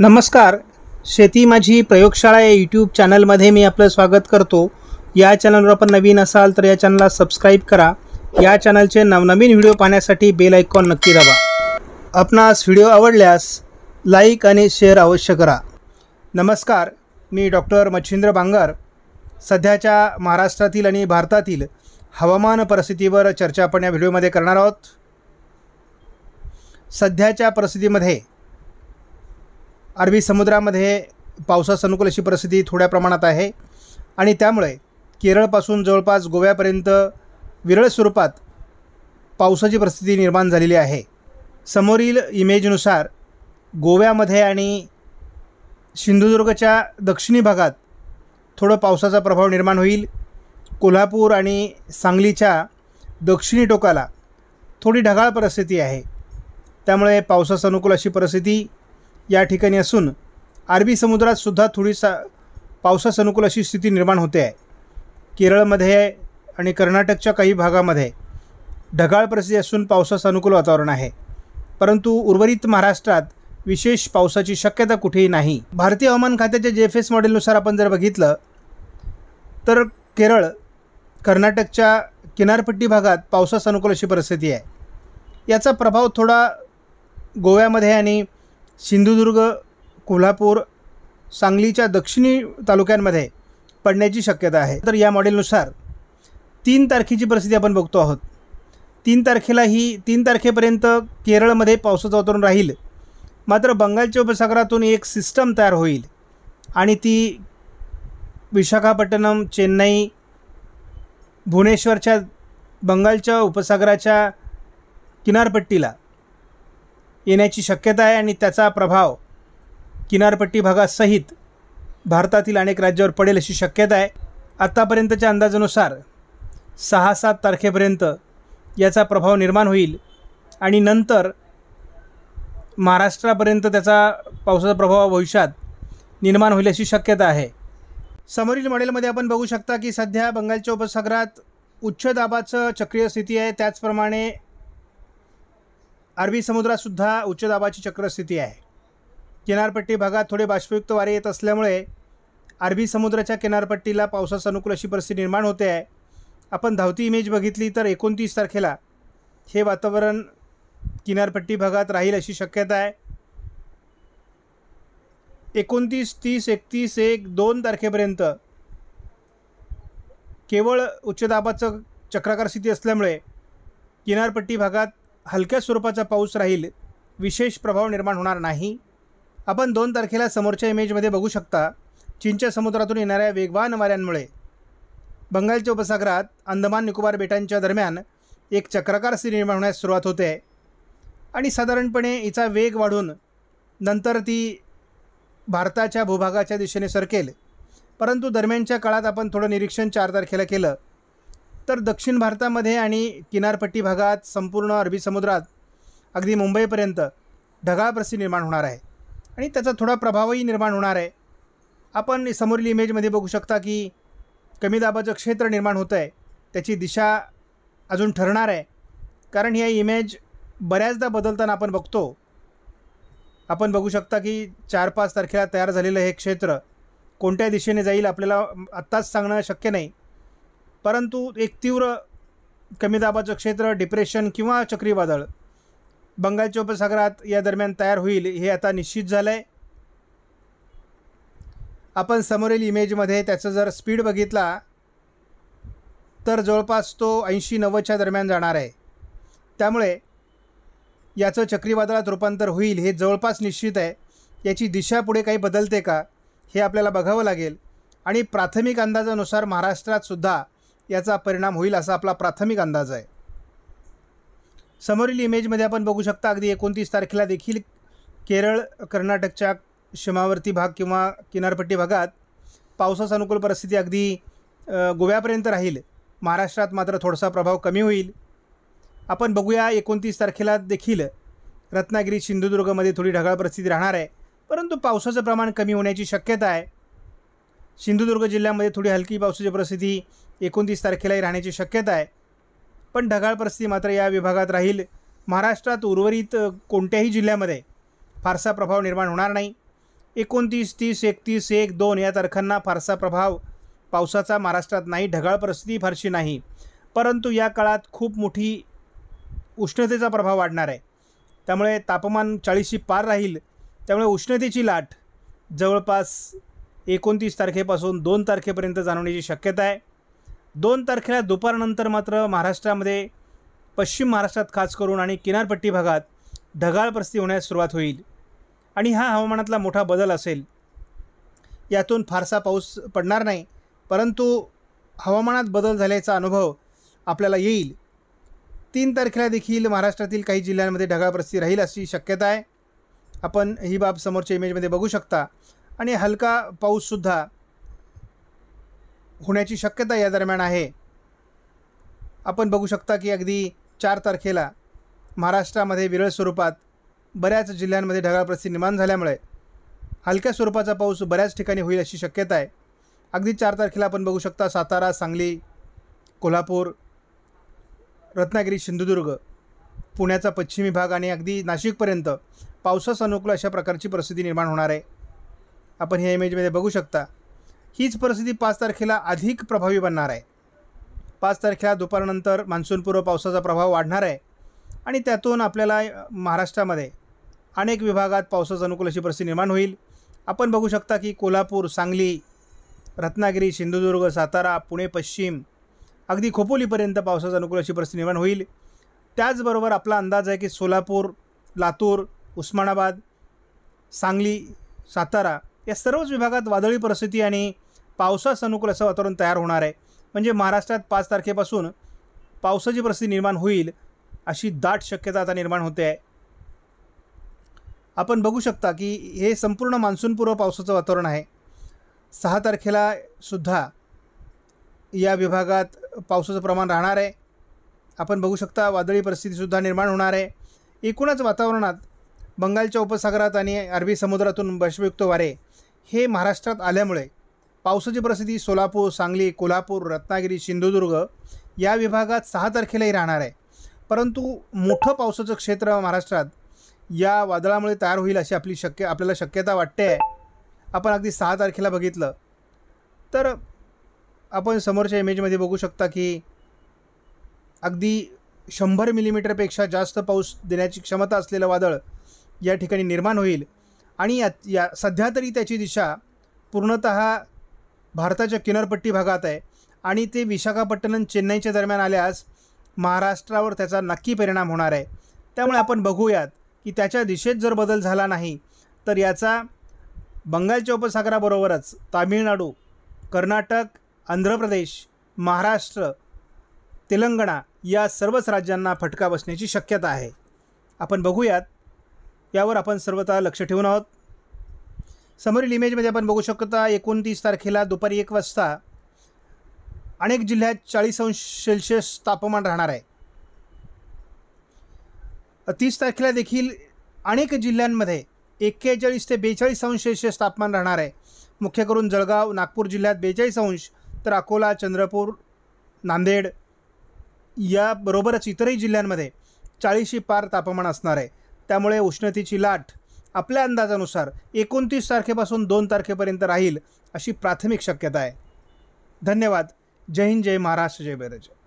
नमस्कार शेती माझी प्रयोगशाळा या यूट्यूब चॅनलमध्ये मी आपलं स्वागत करतो या चॅनलवर आपण नवीन असाल तर या चॅनलला सबस्क्राईब करा या चॅनलचे नवनवीन व्हिडिओ पाहण्यासाठी बेल आयकॉन नक्की दाबा आपणास व्हिडिओ आवडल्यास लाईक आणि शेअर अवश्य करा नमस्कार मी डॉक्टर मच्छिंद्र बांगर सध्याच्या महाराष्ट्रातील आणि भारतातील हवामान परिस्थितीवर चर्चा आपण या व्हिडिओमध्ये करणार आहोत सध्याच्या परिस्थितीमध्ये अरबी समुद्रामध्ये पावसास अनुकूल अशी परिस्थिती थोड्या प्रमाणात आहे आणि त्यामुळे केरळपासून जवळपास गोव्यापर्यंत विरळ स्वरूपात पावसाची परिस्थिती निर्माण झालेली आहे समोरील इमेजनुसार गोव्यामध्ये आणि सिंधुदुर्गच्या दक्षिणी भागात थोडं पावसाचा प्रभाव निर्माण होईल कोल्हापूर आणि सांगलीच्या दक्षिणी टोकाला थोडी ढगाळ परिस्थिती आहे त्यामुळे पावसास अनुकूल अशी परिस्थिती या ठिकाणी असून अरबी समुद्रात सुद्धा थोडी पावसास अनुकूल अशी स्थिती निर्माण होते आहे केरळमध्ये आणि कर्नाटकच्या काही भागामध्ये ढगाळ परिस्थिती असून पावसास अनुकूल वातावरण आहे परंतु उर्वरित महाराष्ट्रात विशेष पावसाची शक्यता कुठेही नाही भारतीय हवामान खात्याच्या जे एफ एस मॉडेलनुसार आपण जर बघितलं तर केरळ कर्नाटकच्या किनारपट्टी भागात पावसास अनुकूल अशी परिस्थिती आहे याचा प्रभाव थोडा गोव्यामध्ये आणि सिंधुदुर्ग कोल्हापूर सांगलीच्या दक्षिणी तालुक्यांमध्ये पडण्याची शक्यता आहे तर या मॉडेलनुसार तीन तारखेची परिस्थिती आपण बघतो आहोत तीन तारखेला ही तीन तारखेपर्यंत केरळमध्ये पावसाचं वातावरण राहील मात्र बंगालच्या उपसागरातून एक सिस्टम तयार होईल आणि ती विशाखापट्टणम चेन्नई भुवनेश्वरच्या बंगालच्या उपसागराच्या किनारपट्टीला येण्याची शक्यता आहे आणि त्याचा प्रभाव किनारपट्टी भागासहित भारतातील अनेक राज्यावर पडेल अशी शक्यता आहे आत्तापर्यंतच्या अंदाजानुसार सहा सात तारखेपर्यंत याचा प्रभाव निर्माण होईल आणि नंतर महाराष्ट्रापर्यंत त्याचा पावसाचा प्रभाव भविष्यात निर्माण होईल अशी शक्यता आहे समोरील मॉडेलमध्ये आपण बघू शकता की सध्या बंगालच्या उपसागरात उच्च दाबाचं चक्रीय स्थिती आहे त्याचप्रमाणे अरबी समुद्रात सुद्धा उच्च दाबाची चक्रस्थिती आहे किनारपट्टी भागात थोडे बाष्पयुक्त वारे येत असल्यामुळे अरबी समुद्राच्या किनारपट्टीला पावसास अनुकूल अशी परिस्थिती निर्माण होते आहे आपण धावती इमेज बघितली तर एकोणतीस तारखेला हे वातावरण किनारपट्टी भागात राहील अशी शक्यता आहे एकोणतीस तीस एकतीस एक दोन तारखेपर्यंत केवळ उच्च दाबाचं चक्राकार स्थिती असल्यामुळे किनारपट्टी भागात हलक्या स्वरूपाचा पाऊस राहील विशेष प्रभाव निर्माण होणार नाही आपण दोन तारखेला समोरच्या इमेजमध्ये बघू शकता चीनच्या समुद्रातून येणाऱ्या वेगवान वाऱ्यांमुळे बंगालच्या उपसागरात अंदमान निकोबार बेटांच्या दरम्यान एक चक्राकार स्थिती निर्माण होण्यास सुरुवात होते आणि साधारणपणे हिचा वेग वाढून नंतर ती भारताच्या भूभागाच्या दिशेने सरकेल परंतु दरम्यानच्या काळात आपण थोडं निरीक्षण चार तारखेला केलं तर दक्षिण भारतामध्ये आणि किनारपट्टी भागात संपूर्ण अरबी समुद्रात अगदी मुंबईपर्यंत ढगाळप्रसी निर्माण होणार आहे आणि त्याचा थोडा प्रभावही निर्माण होणार आहे आपण समोरील इमेजमध्ये बघू शकता की कमी दाबाचं क्षेत्र निर्माण होतं आहे त्याची दिशा अजून ठरणार आहे कारण ही इमेज बऱ्याचदा बदलताना आपण बघतो आपण बघू शकता की चार पाच तारखेला तयार झालेलं हे क्षेत्र कोणत्या दिशेने जाईल आपल्याला आत्ताच सांगणं शक्य नाही परंतु एक तीव्र कमी दाबाचं क्षेत्र डिप्रेशन किंवा चक्रीवादळ बंगालच्या उपसागरात या दरम्यान तयार होईल हे आता निश्चित झालं आहे आपण समोरील इमेजमध्ये त्याचं जर स्पीड बघितला तर जवळपास तो ऐंशी नव्वदच्या दरम्यान जाणार आहे त्यामुळे याचं चक्रीवादळात रूपांतर होईल हे जवळपास निश्चित आहे याची दिशा पुढे काही बदलते का हे आपल्याला बघावं लागेल आणि प्राथमिक अंदाजानुसार महाराष्ट्रातसुद्धा याचा परिणाम होईल असा आपला प्राथमिक अंदाज आहे समोरील इमेजमध्ये आपण बघू शकता अगदी एकोणतीस तारखेला देखील केरळ कर्नाटकच्या सीमावर्ती भाग किंवा किनारपट्टी भागात पावसास अनुकूल परिस्थिती अगदी गोव्यापर्यंत राहील महाराष्ट्रात मात्र थोडासा प्रभाव कमी होईल आपण बघूया एकोणतीस तारखेला देखील रत्नागिरी सिंधुदुर्गमध्ये थोडी ढगाळ परिस्थिती राहणार आहे परंतु पावसाचं प्रमाण कमी होण्याची शक्यता आहे सिंधुदुर्ग जिल्ह्यामध्ये थोडी हलकी पावसाची परिस्थिती एकोणतीस तारखेलाही राहण्याची शक्यता आहे पण ढगाळ परिस्थिती मात्र या विभागात राहील महाराष्ट्रात उर्वरित कोणत्याही जिल्ह्यामध्ये फारसा प्रभाव निर्माण होणार नाही एकोणतीस तीस एकतीस एक दोन या तारखांना फारसा प्रभाव पावसाचा महाराष्ट्रात नाही ढगाळ परिस्थिती फारशी नाही परंतु या काळात खूप मोठी उष्णतेचा प्रभाव वाढणार आहे त्यामुळे तापमान चाळीसशी पार राहील त्यामुळे उष्णतेची लाट जवळपास एकोणतीस तारखेपासून दोन तारखेपर्यंत जाणवण्याची शक्यता आहे दोन तारखेला दुपारनंतर मात्र महाराष्ट्रामध्ये पश्चिम महाराष्ट्रात खास करून आणि किनारपट्टी भागात ढगाळ परिस्थिती होण्यास सुरुवात होईल आणि हा हवामानातला मोठा बदल असेल यातून फारसा पाऊस पडणार नाही परंतु हवामानात बदल झाल्याचा अनुभव आपल्याला येईल तीन तारखेला देखील महाराष्ट्रातील काही जिल्ह्यांमध्ये ढगाळ परिस्थिती राहील अशी शक्यता आहे आपण ही बाब समोरच्या इमेजमध्ये बघू शकता आणि हलका पाऊससुद्धा होण्याची शक्यता या दरम्यान आहे आपण बघू शकता की अगदी चार तारखेला महाराष्ट्रामध्ये विरळ स्वरूपात बऱ्याच जिल्ह्यांमध्ये ढगाळ परिस्थिती निर्माण झाल्यामुळे हलक्या स्वरूपाचा पाऊस बऱ्याच ठिकाणी होईल अशी शक्यता आहे अगदी चार तारखेला आपण बघू शकता सातारा सांगली कोल्हापूर रत्नागिरी सिंधुदुर्ग पुण्याचा पश्चिमी भाग आणि अगदी नाशिकपर्यंत पावसास अनुकूल अशा प्रकारची परिस्थिती निर्माण होणार आहे आपण ह्या इमेजमध्ये बघू शकता हीच परिस्थिती पाच तारखेला अधिक प्रभावी बनणार आहे पाच तारखेला दुपारनंतर मान्सूनपूर्व पावसाचा प्रभाव वाढणार आहे आणि त्यातून आपल्याला महाराष्ट्रामध्ये अनेक विभागात पावसाचा अनुकूल अशी परिस्थिती निर्माण होईल आपण बघू शकता की कोल्हापूर सांगली रत्नागिरी सिंधुदुर्ग सातारा पुणे पश्चिम अगदी खोपोलीपर्यंत पावसाचा अनुकूल अशी परिस्थिती निर्माण होईल त्याचबरोबर आपला अंदाज आहे की सोलापूर लातूर उस्मानाबाद सांगली सातारा या सर्वच विभागात वादळी परिस्थिती आणि पावसास अनुकूल असं वातावरण तयार होणार आहे म्हणजे महाराष्ट्रात पाच तारखेपासून पावसाची परिस्थिती निर्माण होईल अशी दाट शक्यता आता निर्माण होते आहे आपण बघू शकता की हे संपूर्ण मान्सूनपूर्व पावसाचं वातावरण आहे सहा तारखेला सुद्धा या विभागात पावसाचं प्रमाण राहणार आहे आपण बघू शकता वादळी परिस्थितीसुद्धा निर्माण होणार आहे एकूणच वातावरणात बंगालच्या उपसागरात आणि अरबी समुद्रातून बष्पयुक्त वारे हे महाराष्ट्रात आल्यामुळे पावसाची प्रसिद्धी सोलापूर सांगली कोल्हापूर रत्नागिरी सिंधुदुर्ग या विभागात सहा तारखेलाही राहणार आहे परंतु मोठं पावसाचं क्षेत्र महाराष्ट्रात या वादळामुळे तयार होईल अशी आपली शक्य आपल्याला शक्यता वाटते आहे आपण अगदी सहा तारखेला बघितलं तर आपण समोरच्या इमेजमध्ये बघू शकता की अगदी शंभर मिलीमीटरपेक्षा जास्त पाऊस देण्याची क्षमता असलेलं वादळ या ठिकाणी निर्माण होईल आणि या या सध्या तरी त्याची दिशा पूर्णत भारताच्या किनारपट्टी भागात आहे आणि ते विशाखापट्टणम चेन्नईच्या दरम्यान आल्यास महाराष्ट्रावर त्याचा नक्की परिणाम होणार आहे त्यामुळे आपण बघूयात की त्याच्या दिशेत जर बदल झाला नाही तर याचा बंगालच्या उपसागराबरोबरच तामिळनाडू कर्नाटक आंध्र प्रदेश महाराष्ट्र तेलंगणा या सर्वच राज्यांना फटका बसण्याची शक्यता आहे आपण बघूयात यावर आपण सर्वता लक्ष ठेवून आहोत समोरील इमेजमध्ये आपण बघू शकता एकोणतीस तारखेला दुपारी एक वाजता अनेक जिल्ह्यात चाळीस अंश सेल्सिअस तापमान राहणार आहे तीस तारखेला देखील अनेक जिल्ह्यांमध्ये एक्केचाळीस ते बेचाळीस अंश सेल्सिअस तापमान राहणार आहे मुख्य करून जळगाव नागपूर जिल्ह्यात बेचाळीस अंश तर अकोला चंद्रपूर नांदेड याबरोबरच इतरही जिल्ह्यांमध्ये चाळीसशी पार तापमान असणार आहे त्यामुळे उष्णतेची लाट आपल्या अंदाजानुसार एकोणतीस तारखेपासून दोन तारखेपर्यंत राहील अशी प्राथमिक शक्यता आहे धन्यवाद जय हिंद जय महाराष्ट्र जय बैरजय